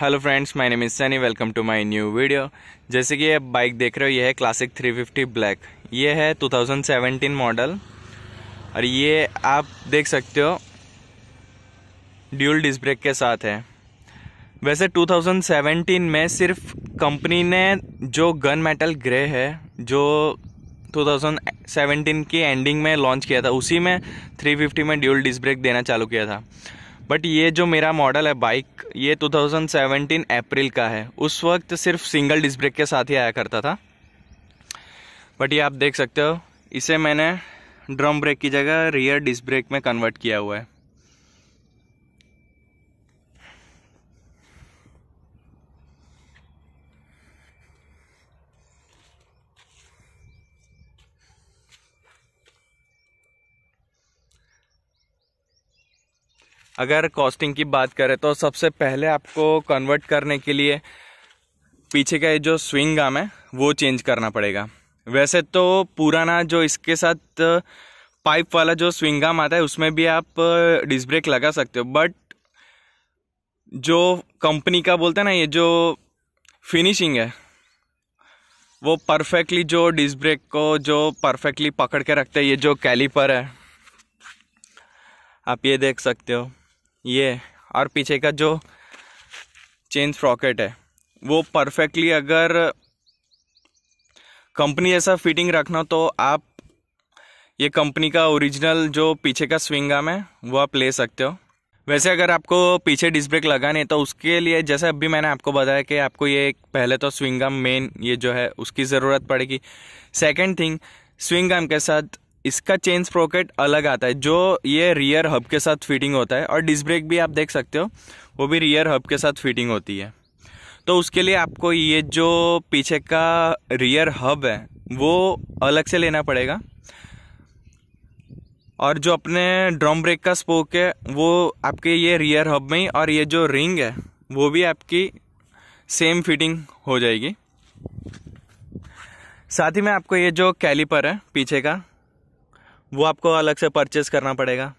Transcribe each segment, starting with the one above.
hello friends my name is Sunny welcome to my new video जैसे कि आप bike देख रहे हो ये है क्लासिक 350 ब्लैक ये है 2017 मॉडल और ये आप देख सकते हो ड्यूल डिस्क ब्रेक के साथ है वैसे 2017 में सिर्फ कंपनी ने जो गन मेटल ग्रे है जो 2017 की एंडिंग में लॉन्च किया था उसी में 350 में ड्यूल डिस्क ब्रेक देना चालू किया था बट ये जो मेरा मॉडल है बाइक ये 2017 अप्रैल का है उस वक्त सिर्फ सिंगल डिस्क ब्रेक के साथ ही आया करता था बट ये आप देख सकते हो इसे मैंने ड्रम ब्रेक की जगह रियर डिस्क ब्रेक में कन्वर्ट किया हुआ है अगर कॉस्टिंग की बात करें तो सबसे पहले आपको कन्वर्ट करने के लिए पीछे का ये जो स्विंग आर्म है वो चेंज करना पड़ेगा वैसे तो पुराना जो इसके साथ पाइप वाला जो स्विंग गाम आता है उसमें भी आप डिस्क ब्रेक लगा सकते हो बट जो कंपनी का बोलते हैं ना ये जो फिनिशिंग है वो परफेक्टली जो डिस्क ब्रेक को जो परफेक्टली पकड़ के रखते हैं ये जो कैलीपर है आप ये देख सकते हो ये और पीछे का जो चेन स्प्रॉकेट है वो परफेक्टली अगर कंपनी जैसा फिटिंग रखना तो आप ये कंपनी का ओरिजिनल जो पीछे का स्विंग आम है वो आप ले सकते हो वैसे अगर आपको पीछे डिस्क ब्रेक लगाने तो उसके लिए जैसे अभी मैंने आपको बताया कि आपको ये पहले तो स्विंग आम मेन ये जो है उसकी ज़रूरत पड़ेगी सेकंड थिंग स्विंग आम के साथ इसका चेन स्प्रोकेट अलग आता है जो ये रियर हब के साथ फिटिंग होता है और डिस्क ब्रेक भी आप देख सकते हो वो भी रियर हब के साथ फिटिंग होती है तो उसके लिए आपको ये जो पीछे का रियर हब है वो अलग से लेना पड़ेगा और जो अपने ड्रम ब्रेक का स्पोक है वो आपके ये रियर हब में ही और ये जो रिंग है वो भी आपकी सेम फिटिंग हो जाएगी साथ ही में आपको ये जो कैलिपर है पीछे का वो आपको अलग से परचेज करना पड़ेगा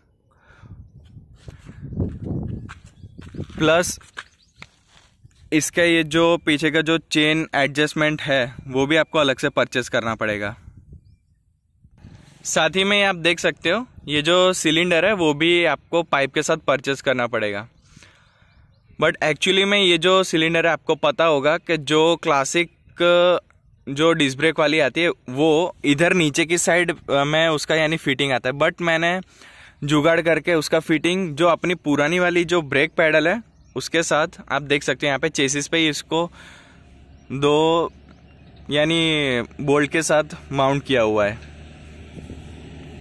प्लस इसका ये जो पीछे का जो चेन एडजस्टमेंट है वो भी आपको अलग से परचेज करना पड़ेगा साथ ही में आप देख सकते हो ये जो सिलेंडर है वो भी आपको पाइप के साथ परचेज करना पड़ेगा बट एक्चुअली में ये जो सिलेंडर है आपको पता होगा कि जो क्लासिक जो डिस्क ब्रेक वाली आती है वो इधर नीचे की साइड में उसका यानी फिटिंग आता है बट मैंने जुगाड़ करके उसका फिटिंग जो अपनी पुरानी वाली जो ब्रेक पैडल है उसके साथ आप देख सकते हैं यहाँ पे चेसिस पे ही इसको दो यानी बोल्ट के साथ माउंट किया हुआ है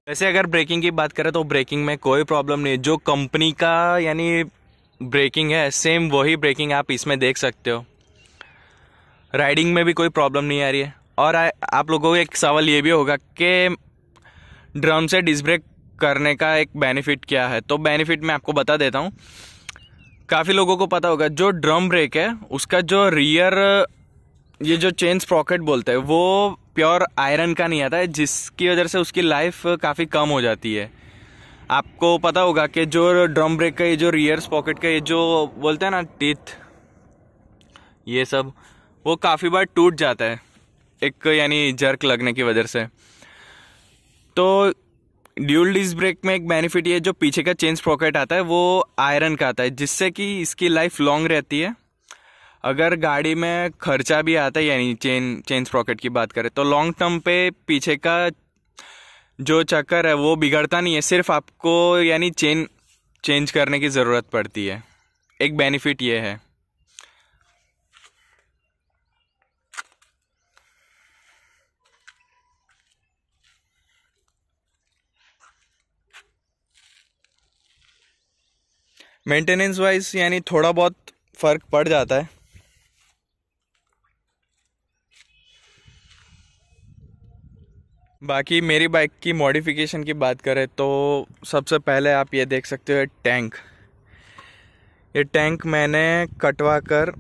वैसे अगर ब्रेकिंग की बात करें तो ब्रेकिंग में कोई प्रॉब्लम नहीं जो कंपनी का यानी ब्रेकिंग है सेम वही ब्रेकिंग आप इसमें देख सकते हो राइडिंग में भी कोई प्रॉब्लम नहीं आ रही है और आ, आप लोगों को एक सवाल ये भी होगा कि ड्रम से डिस्क ब्रेक करने का एक बेनिफिट क्या है तो बेनिफिट मैं आपको बता देता हूँ काफ़ी लोगों को पता होगा जो ड्रम ब्रेक है उसका जो रियर ये जो चेन स्प्रॉकेट बोलते हैं वो प्योर आयरन का नहीं आता है जिसकी वजह से उसकी लाइफ काफ़ी कम हो जाती है आपको पता होगा कि जो ड्रम ब्रेक का ये जो रियर स्पॉकेट का ये जो बोलते हैं ना टीथ ये सब वो काफ़ी बार टूट जाता है एक यानी जर्क लगने की वजह से तो ड्यूल डिस्क ब्रेक में एक बेनिफिट ये जो पीछे का चेंज प्रॉकेट आता है वो आयरन का आता है जिससे कि इसकी लाइफ लॉन्ग रहती है अगर गाड़ी में खर्चा भी आता है यानी चेन चेंज प्रॉकेट की बात करें तो लॉन्ग टर्म पे पीछे का जो चक्कर है वो बिगड़ता नहीं है सिर्फ आपको यानी चेन चेंज करने की ज़रूरत पड़ती है एक बेनिफिट ये है मेंटेनेंस वाइज यानी थोड़ा बहुत फ़र्क पड़ जाता है बाकी मेरी बाइक की मॉडिफिकेशन की बात करें तो सबसे पहले आप ये देख सकते हो टैंक ये टैंक मैंने कटवा कर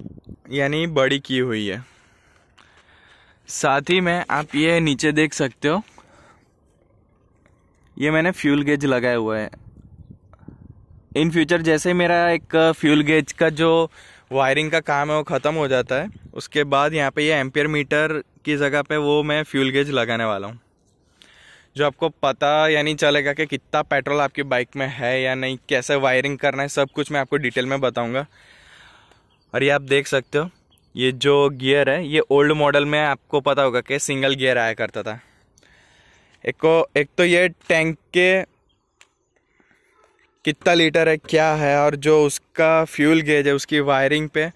यानी बड़ी की हुई है साथ ही में आप ये नीचे देख सकते हो ये मैंने फ्यूल गेज लगाया हुआ है इन फ्यूचर जैसे ही मेरा एक फ्यूल गेज का जो वायरिंग का काम है वो ख़त्म हो जाता है उसके बाद यहाँ पे ये यह एम्पियर मीटर की जगह पे वो मैं फ्यूल गेज लगाने वाला हूँ जो आपको पता यानी चलेगा कि कितना पेट्रोल आपकी बाइक में है या नहीं कैसे वायरिंग करना है सब कुछ मैं आपको डिटेल में बताऊँगा और ये आप देख सकते हो ये जो गियर है ये ओल्ड मॉडल में आपको पता होगा कि सिंगल गियर आया करता था एक को एक तो ये टैंक के कितना लीटर है क्या है और जो उसका फ्यूल गेज है उसकी वायरिंग पे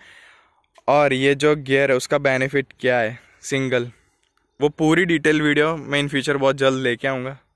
और ये जो गियर है उसका बेनिफिट क्या है सिंगल वो पूरी डिटेल वीडियो मैं इन फ्यूचर बहुत जल्द लेके आऊँगा